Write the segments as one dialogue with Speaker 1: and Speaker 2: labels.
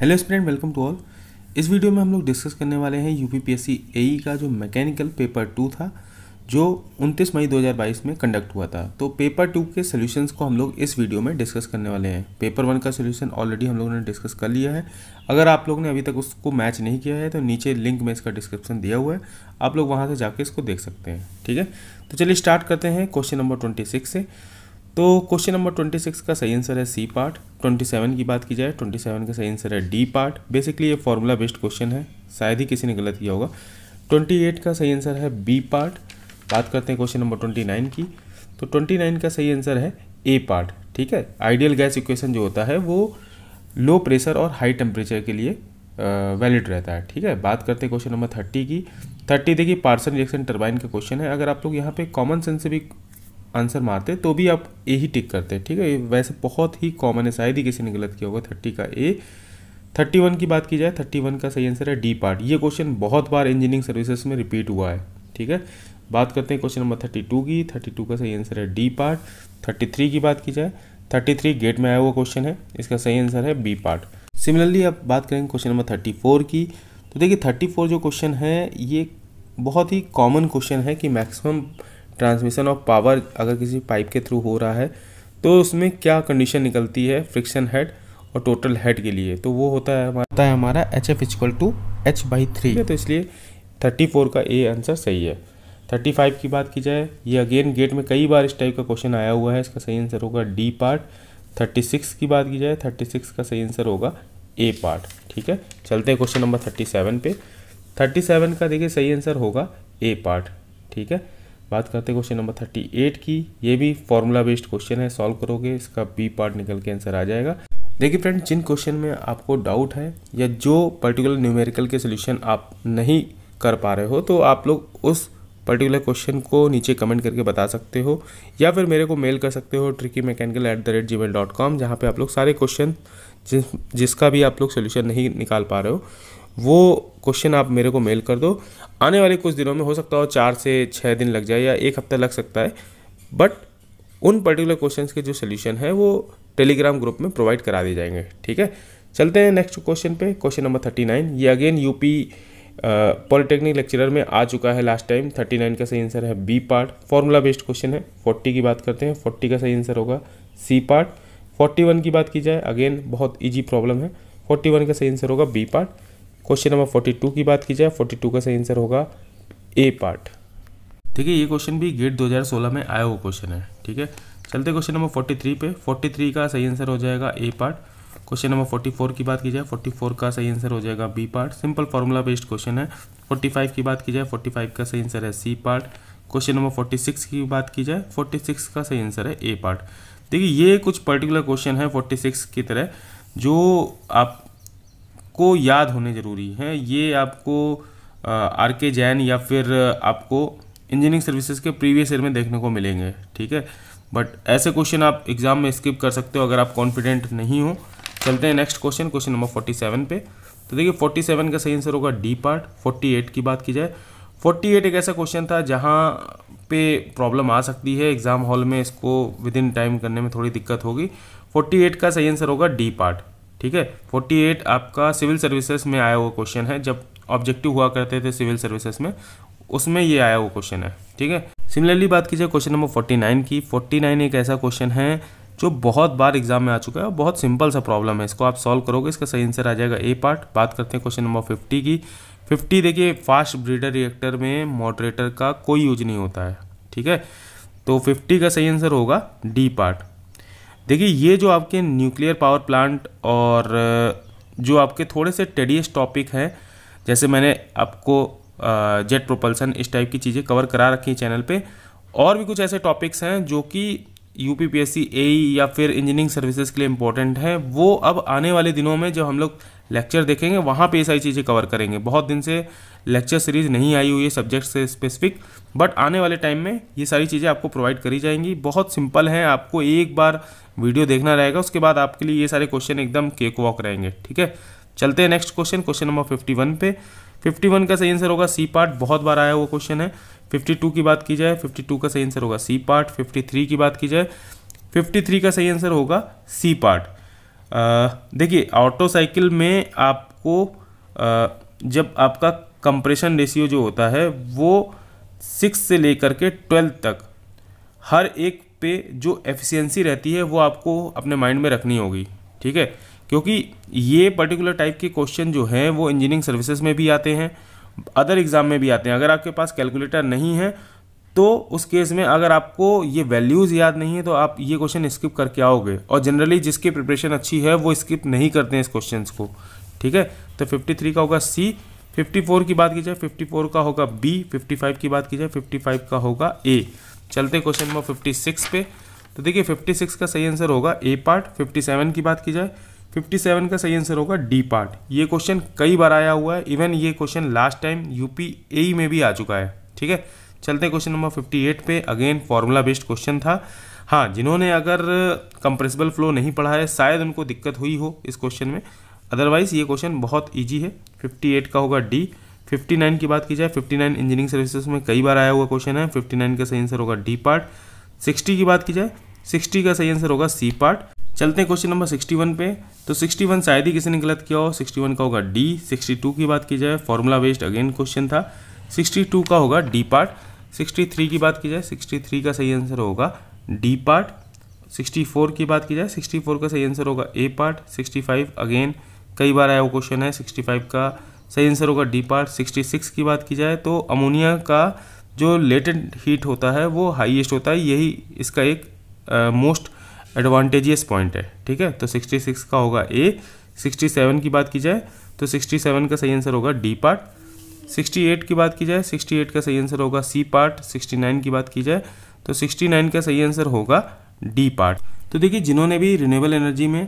Speaker 1: hello student welcome to all इस video में हम लोग डिस्कस करने वाले हैं यू पी एई का जो मैकेनिकल पेपर टू था जो 29 मई 2022 में कंडक्ट हुआ था तो पेपर टू के सोल्यूशंस को हम लोग इस वीडियो में डिस्कस करने वाले हैं पेपर वन का सोल्यूशन ऑलरेडी हम लोगों ने डिस्कस कर लिया है अगर आप लोग ने अभी तक उसको मैच नहीं किया है तो नीचे लिंक में इसका डिस्क्रिप्शन दिया हुआ है आप लोग वहाँ से जाके इसको देख सकते हैं ठीक है तो चलिए स्टार्ट करते हैं क्वेश्चन नंबर ट्वेंटी से तो क्वेश्चन नंबर ट्वेंटी सिक्स का सही आंसर है सी पार्ट ट्वेंटी सेवन की बात की जाए ट्वेंटी सेवन का सही आंसर है डी पार्ट बेसिकली ये फॉर्मूला बेस्ड क्वेश्चन है शायद ही किसी ने गलत किया होगा ट्वेंटी एट का सही आंसर है बी पार्ट बात करते हैं क्वेश्चन नंबर ट्वेंटी नाइन की तो ट्वेंटी नाइन का सही आंसर है ए पार्ट ठीक है आइडियल गैस इक्वेशन जो होता है वो लो प्रेशर और हाई टेम्परेचर के लिए वैलिड रहता है ठीक है बात करते हैं क्वेश्चन नंबर थर्टी की थर्टी देखिए पार्सन रिएक्शन टर्बाइन का क्वेश्चन है अगर आप लोग यहाँ पे कॉमन सेंस से भी आंसर मारते तो भी आप ए ही टिक करते ठीक है वैसे बहुत ही कॉमन है शायद ही किसी ने गलत किया होगा थर्टी का ए थर्टी वन की बात की जाए थर्टी वन का सही आंसर है डी पार्ट ये क्वेश्चन बहुत बार इंजीनियरिंग सर्विसेज में रिपीट हुआ है ठीक है बात करते हैं क्वेश्चन नंबर थर्टी टू की थर्टी टू का सही आंसर है डी पार्ट थर्टी थ्री की बात की जाए थर्टी थ्री गेट में आया हुआ क्वेश्चन है इसका सही आंसर है बी पार्ट सिमिलरली अब बात करेंगे क्वेश्चन नंबर थर्टी फोर की तो देखिए थर्टी फोर जो क्वेश्चन है ये बहुत ही कॉमन क्वेश्चन है कि मैक्सिमम ट्रांसमिशन ऑफ पावर अगर किसी पाइप के थ्रू हो रहा है तो उसमें क्या कंडीशन निकलती है फ्रिक्शन हेड और टोटल हेड के लिए तो वो होता है हमारा है हमारा H F equal to H by three तो इसलिए थर्टी फोर का ए आंसर सही है थर्टी फाइव की बात की जाए ये अगेन गेट में कई बार इस टाइप का क्वेश्चन आया हुआ है इसका सही आंसर होगा डी पार्ट थर्टी सिक्स की बात की जाए थर्टी सिक्स का सही आंसर होगा ए पार्ट ठीक है चलते हैं क्वेश्चन नंबर थर्टी सेवन पे थर्टी सेवन का देखिए सही आंसर होगा ए पार्ट ठीक है बात करते हैं क्वेश्चन नंबर थर्टी एट की ये भी फॉर्मूला बेस्ड क्वेश्चन है सॉल्व करोगे इसका बी पार्ट निकल के आंसर आ जाएगा देखिए फ्रेंड जिन क्वेश्चन में आपको डाउट है या जो पर्टिकुलर न्यूमेरिकल के सोल्यूशन आप नहीं कर पा रहे हो तो आप लोग उस पर्टिकुलर क्वेश्चन को नीचे कमेंट करके बता सकते हो या फिर मेरे को मेल कर सकते हो tricky mechanical at the rate gmail dot com जहाँ पर आप लोग सारे क्वेश्चन जिस जिसका भी आप लोग सोल्यूशन नहीं निकाल पा रहे हो वो क्वेश्चन आप मेरे को मेल कर दो आने वाले कुछ दिनों में हो सकता हो चार से छः दिन लग जाए या एक हफ्ता लग सकता है बट उन पर्टिकुलर क्वेश्चंस के जो सोल्यूशन है वो टेलीग्राम ग्रुप में प्रोवाइड करा दिए जाएंगे ठीक है चलते हैं नेक्स्ट क्वेश्चन पे क्वेश्चन नंबर थर्टी नाइन ये अगेन यूपी पॉलिटेक्निक लेक्चरर में आ चुका है लास्ट टाइम थर्टी नाइन का सही आंसर है B part formula based question है फोर्टी की बात करते हैं फोर्टी का सही आंसर होगा सी पार्ट फोर्टी वन की बात की जाए अगेन बहुत ईजी प्रॉब्लम है फोर्टी वन का सही आंसर होगा B part question number forty two की बात की जाए फोर्टी टू का सही आंसर होगा ए पार्ट ठीक है ये क्वेश्चन भी गेट 2016 में आया हुआ क्वेश्चन है ठीक है चलते क्वेश्चन नंबर फोर्टी थ्री पे फोर्टी थ्री का सही आंसर हो जाएगा A part question number forty four की बात की जाए फोर्टी फोर का सही आंसर हो जाएगा B part simple formula based question है फोर्टी फाइव की बात की जाए फोर्टी फाइव का सही आंसर है C part question number forty six की बात की जाए फोर्टी सिक्स का सही आंसर है ए पार्ट देखिए ये कुछ पर्टिकुलर क्वेश्चन है फोर्टी सिक्स की तरह जो आप को याद होने ज़रूरी हैं ये आपको आर के जैन या फिर आपको इंजीनियरिंग सर्विसेज के प्रीवियस ईयर में देखने को मिलेंगे ठीक है बट ऐसे क्वेश्चन आप एग्ज़ाम में स्किप कर सकते हो अगर आप कॉन्फिडेंट नहीं हो चलते हैं next question question number forty seven पे तो देखिए फोर्टी सेवन का सही आंसर होगा डी पार्ट फोर्टी एट की बात की जाए फोर्टी एट एक ऐसा क्वेश्चन था जहाँ पे प्रॉब्लम आ सकती है एग्ज़ाम हॉल में इसको विद इन टाइम करने में थोड़ी दिक्कत होगी फोर्टी एट का सही आंसर होगा डी पार्ट ठीक है 48 आपका सिविल सर्विसेज में आया हुआ क्वेश्चन है जब ऑब्जेक्टिव हुआ करते थे सिविल सर्विसेज में उसमें ये आया हुआ क्वेश्चन है ठीक है सिमिलरली बात कीजिए क्वेश्चन नंबर 49 की 49 एक ऐसा क्वेश्चन है जो बहुत बार एग्जाम में आ चुका है बहुत सिंपल सा प्रॉब्लम है इसको आप सॉल्व करोगे इसका सही आंसर आ जाएगा ए पार्ट बात करते हैं क्वेश्चन नंबर फिफ्टी की फिफ्टी देखिए फास्ट ब्रीडर रिएक्टर में मॉडरेटर का कोई यूज नहीं होता है ठीक है तो फिफ्टी का सही आंसर होगा डी पार्ट देखिए ये जो आपके न्यूक्लियर पावर प्लांट और जो आपके थोड़े से टेडियस टॉपिक हैं जैसे मैंने आपको जेट प्रोपल्सन इस टाइप की चीज़ें कवर करा रखी हैं चैनल पे और भी कुछ ऐसे टॉपिक्स हैं जो कि U P P S C A या फिर इंजीनियरिंग सर्विसेज के लिए इम्पोर्टेंट हैं वो अब आने वाले दिनों में जब हम लोग लेक्चर देखेंगे वहाँ पे ये सारी चीज़ें कवर करेंगे बहुत दिन से लेक्चर सीरीज़ नहीं आई हुई है सब्जेक्ट से स्पेसिफिक बट आने वाले टाइम में ये सारी चीज़ें आपको प्रोवाइड करी जाएंगी बहुत सिंपल है आपको एक बार वीडियो देखना रहेगा उसके बाद आपके लिए ये सारे क्वेश्चन एकदम केक वॉक रहेंगे ठीक है चलते हैं next question question number fifty one पे फिफ्टी वन का सही आंसर होगा सी पार्ट बहुत बार आया हुआ क्वेश्चन है फिफ्टी टू की बात की जाए फिफ्टी टू का सही आंसर होगा सी पार्ट फिफ्टी थ्री की बात की जाए फिफ्टी थ्री का सही आंसर होगा सी पार्ट देखिए ऑटो साइकिल में आपको आ, जब आपका कंप्रेशन रेशियो जो होता है वो सिक्स से लेकर के ट्वेल्व तक हर एक पे जो एफिशिएंसी रहती है वो आपको अपने माइंड में रखनी होगी ठीक है क्योंकि ये पर्टिकुलर टाइप के क्वेश्चन जो हैं वो इंजीनियरिंग सर्विसेज में भी आते हैं अदर एग्ज़ाम में भी आते हैं अगर आपके पास कैलकुलेटर नहीं है तो उस केस में अगर आपको ये वैल्यूज़ याद नहीं है तो आप ये क्वेश्चन स्किप करके आओगे और जनरली जिसकी प्रिपरेशन अच्छी है वो स्किप नहीं करते हैं इस क्वेश्चन को ठीक है तो 53 का होगा सी 54 की बात की जाए 54 का होगा बी 55 की बात की जाए 55 का होगा ए चलते क्वेश्चन नंबर 56 पे तो देखिए 56 का सही आंसर होगा ए पार्ट 57 की बात की जाए 57 का सही आंसर होगा डी पार्ट ये क्वेश्चन कई बार आया हुआ है इवन ये question last time UP A में भी आ चुका है ठीक है चलते क्वेश्चन नंबर 58 पे अगेन फार्मूला बेस्ड क्वेश्चन था हाँ जिन्होंने अगर कंप्रेसिबल फ्लो नहीं पढ़ा है शायद उनको दिक्कत हुई हो इस क्वेश्चन में अदरवाइज ये क्वेश्चन बहुत ईजी है एट का होगा डी 59 की बात की जाए 59 इंजीनियरिंग सर्विसेज में कई बार आया हुआ क्वेश्चन है 59 का सही आंसर होगा डी पार्ट 60 की बात की जाए 60 का सही आंसर होगा सी पार्ट चलते हैं क्वेश्चन नंबर 61 पे तो 61 शायद ही किसी ने गलत किया हो 61 का होगा डी 62 की बात की जाए फॉर्मूला बेस्ड अगेन क्वेश्चन था 62 का होगा डी पार्ट 63 की बात की जाए 63 का सही आंसर होगा डी पार्ट 64 की बात की जाए 64 का सही आंसर होगा ए पार्ट 65 अगेन कई बार आया वो क्वेश्चन है 65 का सही आंसर होगा डी पार्ट 66 की बात की जाए तो अमोनिया का जो लेटेंट हीट होता है वो हाईएस्ट होता है यही इसका एक मोस्ट एडवांटेजियस पॉइंट है ठीक है तो 66 का होगा ए 67 की बात की जाए तो 67 का सही आंसर होगा डी पार्ट 68 की बात की जाए 68 का सही आंसर होगा सी पार्ट 69 की बात की जाए तो 69 का सही आंसर होगा डी पार्ट तो देखिए जिन्होंने भी रिन्यूएबल एनर्जी में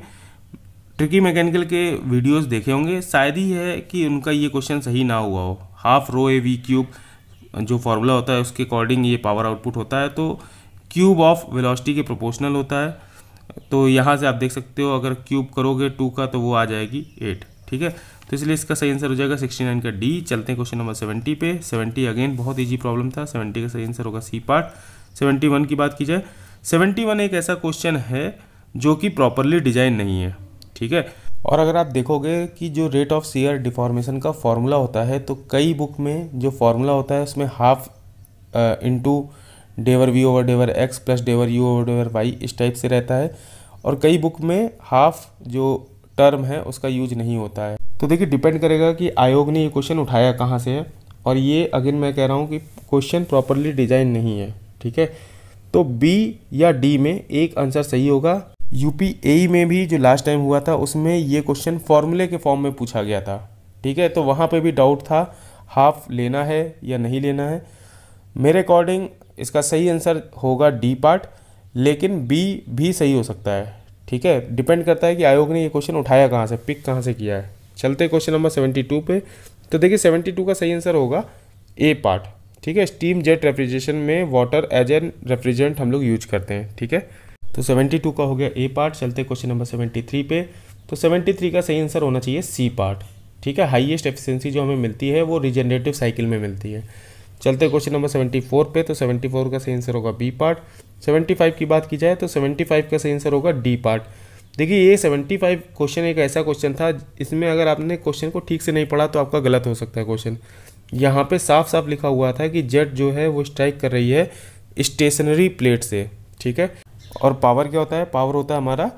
Speaker 1: ट्रिकी मैकेनिकल के वीडियोस देखे होंगे शायद ही है कि उनका ये क्वेश्चन सही ना हुआ हो half rho A V cube जो फॉर्मूला होता है उसके अकॉर्डिंग ये पावर आउटपुट होता है तो क्यूब ऑफ वेलोसिटी के प्रोपोर्शनल होता है तो यहाँ से आप देख सकते हो अगर क्यूब करोगे टू का तो वो आ जाएगी एट ठीक है तो इसलिए इसका सही आंसर हो जाएगा सिक्सटी नाइन का डी चलते हैं क्वेश्चन नंबर सेवेंटी पे सेवेंटी अगेन बहुत ईजी प्रॉब्लम था सेवेंटी का सही आंसर होगा सी पार्ट सेवेंटी वन की बात की जाए सेवेंटी वन एक ऐसा क्वेश्चन है जो कि प्रॉपरली डिजाइन नहीं है ठीक है और अगर आप देखोगे कि जो रेट ऑफ सीयर डिफॉर्मेशन का फॉर्मूला होता है तो कई बुक में जो फॉर्मूला होता है उसमें half into del V over del X plus del U over del Y इस टाइप से रहता है और कई बुक में हाफ जो टर्म है उसका यूज नहीं होता है तो देखिए डिपेंड करेगा कि आयोग ने ये क्वेश्चन उठाया कहाँ से है और ये अगेन मैं कह रहा हूँ कि क्वेश्चन प्रॉपरली डिजाइन नहीं है ठीक है तो बी या डी में एक आंसर सही होगा यूपी ए में भी जो लास्ट टाइम हुआ था उसमें ये क्वेश्चन फॉर्मूले के फॉर्म में पूछा गया था ठीक है तो वहाँ पे भी डाउट था हाफ लेना है या नहीं लेना है मेरे अकॉर्डिंग इसका सही आंसर होगा डी पार्ट लेकिन बी भी सही हो सकता है ठीक है डिपेंड करता है कि आयोग ने ये क्वेश्चन उठाया कहाँ से पिक कहाँ से किया है चलते क्वेश्चन नंबर सेवेंटी टू पे तो देखिए सेवेंटी टू का सही आंसर होगा ए पार्ट ठीक है स्टीम जेट रेफ्रिजरेशन में वाटर एज एन रेफ्रिजरेंट हम लोग यूज करते हैं ठीक है तो सेवेंटी टू का हो गया ए पार्ट चलते क्वेश्चन नंबर सेवेंटी थ्री पे तो सेवेंटी थ्री का सही आंसर होना चाहिए सी पार्ट ठीक है हाइएस्ट एफिशेंसी जो हमें मिलती है वो रिजनरेटिव साइकिल में मिलती है चलते क्वेश्चन नंबर सेवेंटी फोर पे तो सेवेंटी फोर का सही आंसर होगा बी पार्ट सेवेंटी फाइव की बात की जाए तो सेवेंटी फाइव का सही आंसर होगा डी पार्ट देखिए ये सेवेंटी फाइव क्वेश्चन एक ऐसा क्वेश्चन था इसमें अगर आपने क्वेश्चन को ठीक से नहीं पढ़ा तो आपका गलत हो सकता है क्वेश्चन यहाँ पे साफ साफ लिखा हुआ था कि जेट जो है वो स्ट्राइक कर रही है स्टेशनरी प्लेट से ठीक है और पावर क्या होता है पावर होता है हमारा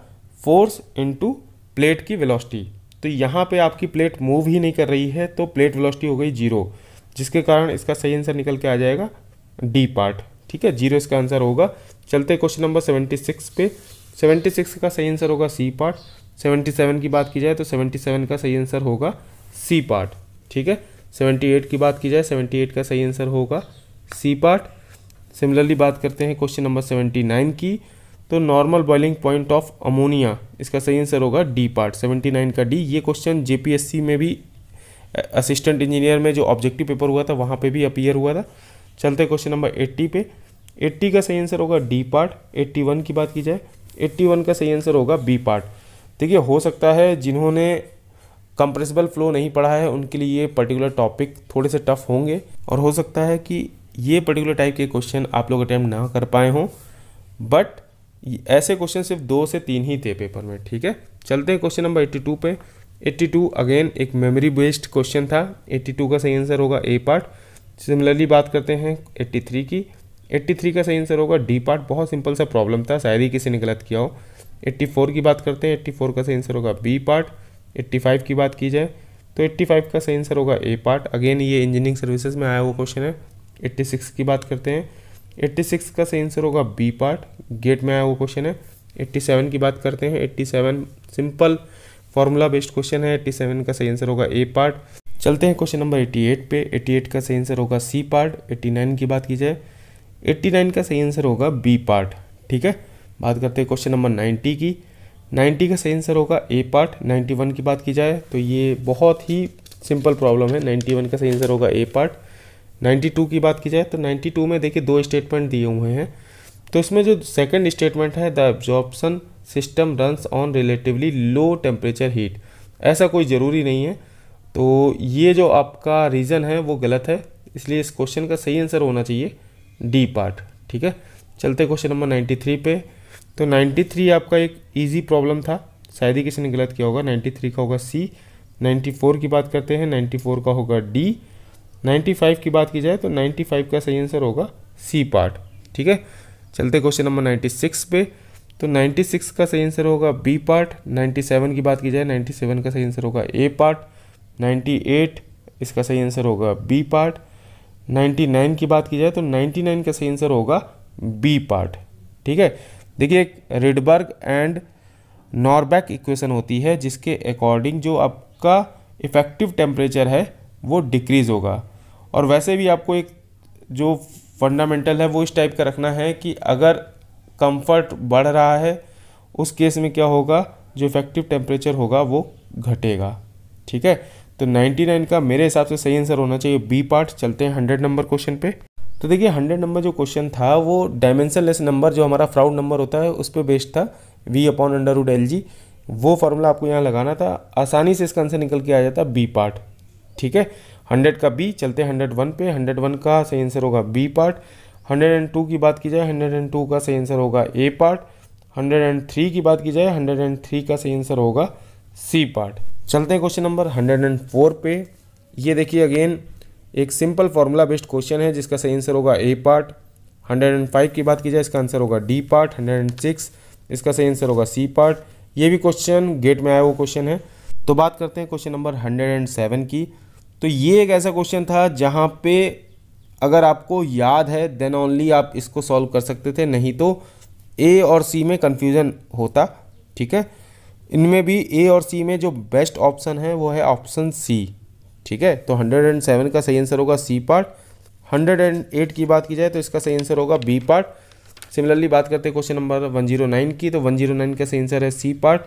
Speaker 1: फोर्स इंटू प्लेट की वेलोसिटी तो यहाँ पे आपकी प्लेट मूव ही नहीं कर रही है तो प्लेट वेलोसिटी हो गई जीरो जिसके कारण इसका सही आंसर निकल के आ जाएगा डी पार्ट ठीक है जीरो इसका आंसर होगा चलते क्वेश्चन नंबर सेवेंटी सिक्स पे सेवेंटी सिक्स का सही आंसर होगा सी पार्ट सेवेंटी सेवन की बात की जाए तो सेवेंटी सेवन का सही आंसर होगा सी पार्ट ठीक है सेवेंटी एट की बात की जाए सेवेंटी एट का सही आंसर होगा सी पार्ट सिमिलरली बात करते हैं क्वेश्चन नंबर सेवेंटी नाइन की तो normal boiling point of ammonia इसका सही आंसर होगा डी पार्ट सेवेंटी नाइन का डी ये क्वेश्चन सी में भी असिस्टेंट इंजीनियर में जो ऑब्जेक्टिव पेपर हुआ था वहाँ पे भी अपीयर हुआ था चलते क्वेश्चन नंबर एट्टी पे एट्टी का सही आंसर होगा डी पार्ट एट्टी वन की बात की जाए 81 का सही आंसर होगा बी पार्ट देखिए हो सकता है जिन्होंने कंप्रेसिबल फ्लो नहीं पढ़ा है उनके लिए ये पर्टिकुलर टॉपिक थोड़े से टफ होंगे और हो सकता है कि ये पर्टिकुलर टाइप के क्वेश्चन आप लोग अटैम्प्ट ना कर पाए हों बट ऐसे क्वेश्चन सिर्फ दो से तीन ही थे पेपर में ठीक है चलते हैं क्वेश्चन नंबर 82 पे 82 अगेन एक मेमोरी बेस्ड क्वेश्चन था 82 का सही आंसर होगा ए पार्ट सिमिलरली बात करते हैं 83 की 83 का सही आंसर होगा डी पार्ट बहुत सिंपल सा प्रॉब्लम था शायद ही किसी ने गलत किया हो 84 की बात करते हैं 84 का सही आंसर होगा बी पार्ट 85 की बात की जाए तो 85 का सही आंसर होगा ए पार्ट अगेन ये इंजीनियरिंग सर्विसेज में आया हुआ क्वेश्चन है 86 की बात करते हैं 86 का सही आंसर होगा बी पार्ट गेट में आया हुआ क्वेश्चन है 87 की बात करते हैं 87 सिंपल फॉर्मूला बेस्ड क्वेश्चन है 87 का सही आंसर होगा ए पार्ट चलते हैं क्वेश्चन नंबर 88 पे 88 का सही आंसर होगा सी पार्ट 89 की बात की जाए 89 का सही आंसर होगा बी पार्ट ठीक है बात करते हैं क्वेश्चन नंबर 90 की 90 का सही आंसर होगा ए पार्ट 91 की बात की जाए तो ये बहुत ही सिंपल प्रॉब्लम है 91 का सही आंसर होगा ए पार्ट 92 की बात की जाए तो 92 में देखिए दो स्टेटमेंट दिए हुए हैं तो इसमें जो सेकंड स्टेटमेंट है the absorption system runs on relatively low temperature heat ऐसा कोई ज़रूरी नहीं है तो ये जो आपका रीज़न है वो गलत है इसलिए इस क्वेश्चन का सही आंसर होना चाहिए डी पार्ट ठीक है चलते क्वेश्चन नंबर नाइन्टी थ्री पे तो नाइन्टी थ्री आपका एक ईजी प्रॉब्लम था शायद ही किसी ने गलत किया होगा नाइन्टी थ्री का होगा सी नाइन्टी फोर की बात करते हैं नाइन्टी फोर का होगा डी नाइन्टी फाइव की बात की जाए तो नाइन्टी फाइव का सही आंसर होगा सी पार्ट ठीक है चलते क्वेश्चन नंबर नाइन्टी सिक्स पे तो नाइन्टी सिक्स का सही आंसर होगा बी पार्ट नाइन्टी सेवन की बात की जाए नाइन्टी सेवन का सही आंसर होगा ए पार्ट नाइन्टी एट इसका सही आंसर होगा बी पार्ट 99 की बात की जाए तो 99 का सही आंसर होगा बी पार्ट ठीक है देखिए एक रिडबर्ग एंड नॉर्बैक इक्वेशन होती है जिसके अकॉर्डिंग जो आपका इफेक्टिव टेम्परेचर है वो डिक्रीज़ होगा और वैसे भी आपको एक जो फंडामेंटल है वो इस टाइप का रखना है कि अगर कंफर्ट बढ़ रहा है उस केस में क्या होगा जो इफेक्टिव टेम्परेचर होगा वो घटेगा ठीक है तो 99 का मेरे हिसाब से सही आंसर होना चाहिए बी पार्ट चलते हैं हंड्रेड नंबर क्वेश्चन पे तो देखिए हंड्रेड नंबर जो क्वेश्चन था वो डायमेंशनलेस नंबर जो हमारा फ्राउड नंबर होता है उस पर बेस्ड था V upon under root L G वो फॉर्मूला आपको यहाँ लगाना था आसानी से इसका आंसर निकल के आ जाता बी पार्ट ठीक है हंड्रेड का बी चलते हैं हंड्रेड वन पे हंड्रेड वन का सही आंसर होगा B part hundred and two की बात की जाए हंड्रेड एंड टू का सही आंसर होगा A part hundred and three की बात की जाए हंड्रेड एंड थ्री का सही आंसर होगा सी पार्ट चलते हैं question number hundred and four पे ये देखिए अगेन एक सिंपल फार्मूला बेस्ड क्वेश्चन है जिसका सही आंसर होगा A part hundred and five की बात की जाए इसका आंसर होगा D part hundred and six इसका सही आंसर होगा सी पार्ट ये भी क्वेश्चन गेट में आया हुआ क्वेश्चन है तो बात करते हैं question number hundred and seven की तो ये एक ऐसा क्वेश्चन था जहाँ पे अगर आपको याद है देन ओनली आप इसको सॉल्व कर सकते थे नहीं तो ए और सी में कन्फ्यूज़न होता ठीक है इनमें भी ए और सी में जो बेस्ट ऑप्शन है वो है ऑप्शन सी ठीक है तो 107 का सही आंसर होगा सी पार्ट 108 की बात की जाए तो इसका सही आंसर होगा बी पार्ट सिमिलरली बात करते हैं क्वेश्चन नंबर 109 की तो 109 का सही आंसर है सी पार्ट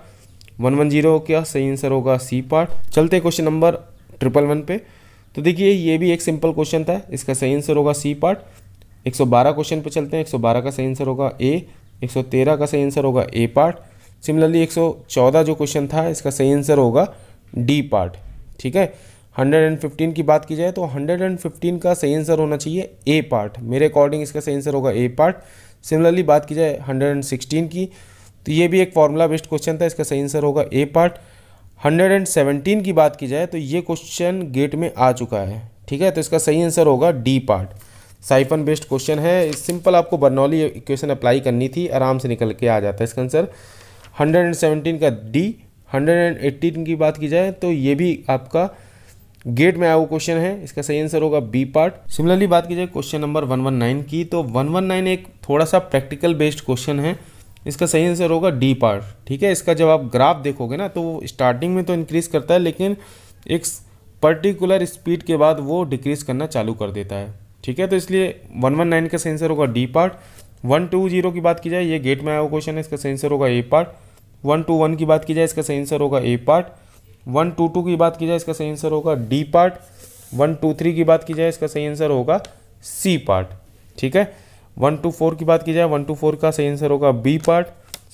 Speaker 1: 110 का सही आंसर होगा सी पार्ट चलते क्वेश्चन नंबर ट्रिपल वन पे तो देखिए ये भी एक सिंपल क्वेश्चन था इसका सही आंसर होगा सी पार्ट 112 क्वेश्चन पे चलते हैं 112 का सही आंसर होगा ए 113 का सही आंसर होगा ए पार्ट सिमिलरली 114 जो क्वेश्चन था इसका सही आंसर होगा डी पार्ट ठीक है 115 की बात की जाए तो 115 का सही आंसर होना चाहिए ए पार्ट मेरे अकॉर्डिंग इसका सही आंसर होगा ए पार्ट सिमिलरली बात की जाए 116 की तो ये भी एक फॉर्मूला बेस्ड क्वेश्चन था इसका सही आंसर होगा ए पार्ट 117 की बात की जाए तो ये क्वेश्चन गेट में आ चुका है ठीक है तो इसका सही आंसर होगा D part siphon based question है सिंपल आपको बर्नौली इक्वेशन अप्लाई करनी थी आराम से निकल के आ जाता है इसका आंसर 117 का डी 118 की बात की जाए तो ये भी आपका गेट में आया हुआ क्वेश्चन है इसका सही आंसर होगा बी पार्ट सिमिलरली बात की जाए क्वेश्चन नंबर 119 की तो 119 एक थोड़ा सा प्रैक्टिकल बेस्ड क्वेश्चन है इसका सही आंसर होगा डी पार्ट ठीक है इसका जब आप ग्राफ देखोगे ना तो स्टार्टिंग में तो इंक्रीज करता है लेकिन एक पर्टिकुलर स्पीड के बाद वो डिक्रीज करना चालू कर देता है ठीक है तो इसलिए 119 का सही आंसर होगा डी पार्ट 120 की बात की जाए ये गेट में आया हुआ क्वेश्चन है इसका सही आंसर होगा A part one two one की बात की जाए इसका सही आंसर होगा A part one two two की बात की जाए इसका सही आंसर होगा D part one two three की बात की जाए इसका सही आंसर होगा सी पार्ट ठीक है वन टू फोर की बात की जाए वन टू फोर का सही आंसर होगा B part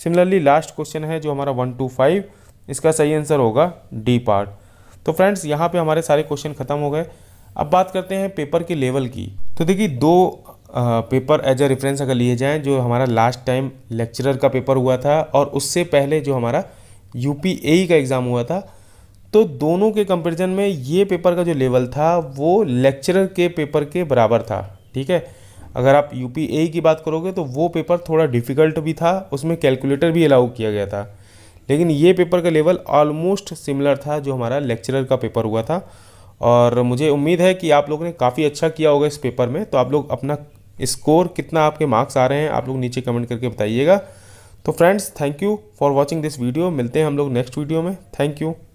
Speaker 1: similarly last question है जो हमारा वन टू फाइव इसका सही आंसर होगा डी पार्ट तो फ्रेंड्स यहाँ पे हमारे सारे क्वेश्चन खत्म हो गए अब बात करते हैं पेपर के लेवल की तो देखिए दो पेपर एज ए रेफरेंस अगर लिए जाएँ जो हमारा लास्ट टाइम लेक्चरर का पेपर हुआ था और उससे पहले जो हमारा यू का एग्ज़ाम हुआ था तो दोनों के कंपेरिजन में ये पेपर का जो लेवल था वो लेक्चरर के पेपर के बराबर था ठीक है अगर आप यू की बात करोगे तो वो पेपर थोड़ा डिफ़िकल्ट भी था उसमें कैलकुलेटर भी अलाउ किया गया था लेकिन ये पेपर का लेवल ऑलमोस्ट सिमिलर था जो हमारा लेक्चरर का पेपर हुआ था और मुझे उम्मीद है कि आप लोगों ने काफ़ी अच्छा किया होगा इस पेपर में तो आप लोग अपना स्कोर कितना आपके मार्क्स आ रहे हैं आप लोग नीचे कमेंट करके बताइएगा तो friends thank you for watching this video मिलते हैं हम लोग नेक्स्ट वीडियो में थैंक यू